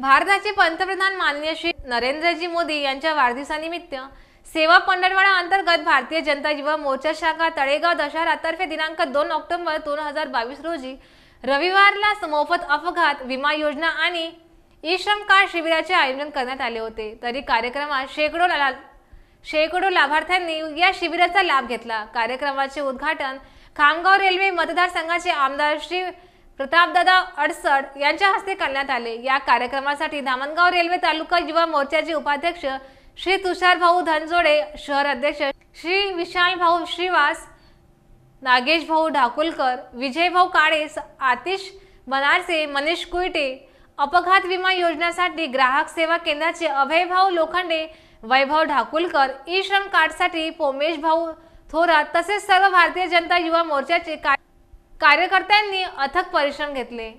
भारताचे पंतप्रधान माननीय श्री नरेंद्रजी मोदी यांच्या वाढदिवसानिमित्त सेवा पंढरवाडा अंतर्गत भारतीय जनता युवा मोर्चा शाखा तळेगाव दशहरातर्फे दिनांक दोन ऑक्टोबर दोन हजार बावीस रोजी रविवारला मोफत अपघात विमा योजना आणि ई श्रम कार्ड शिबिराचे आयोजन करण्यात आले होते तरी कार्यक्रमात शेकडो शेकडो लाभार्थ्यांनी या शिबिराचा लाभ घेतला कार्यक्रमाचे उद्घाटन खामगाव रेल्वे मतदारसंघाचे आमदार श्री प्रतापदादा अडसड यांच्या हस्ते करण्यात आले या कार्यक्रमासाठी धामणगाव रेल्वे तालुका युवा मोर्चाचे उपाध्यक्ष श्री तुषार भाऊ धनजोडे शहर अध्यक्ष श्री विशाल भाऊ श्रीवास नागेश भाऊ ढाकुलकर विजय भाऊ काळे आतिश बनारसे मनीष कुईटे अपघात विमा योजनेसाठी ग्राहक सेवा केंद्राचे भाऊ लोखंडे वैभव ढाकुलकर ई श्रम कार्डसाठी पोमेश भाऊ थोरात तसेच सर्व भारतीय जनता युवा मोर्चाचे कार्यकर्त्यांनी अथक परिश्रम घेतले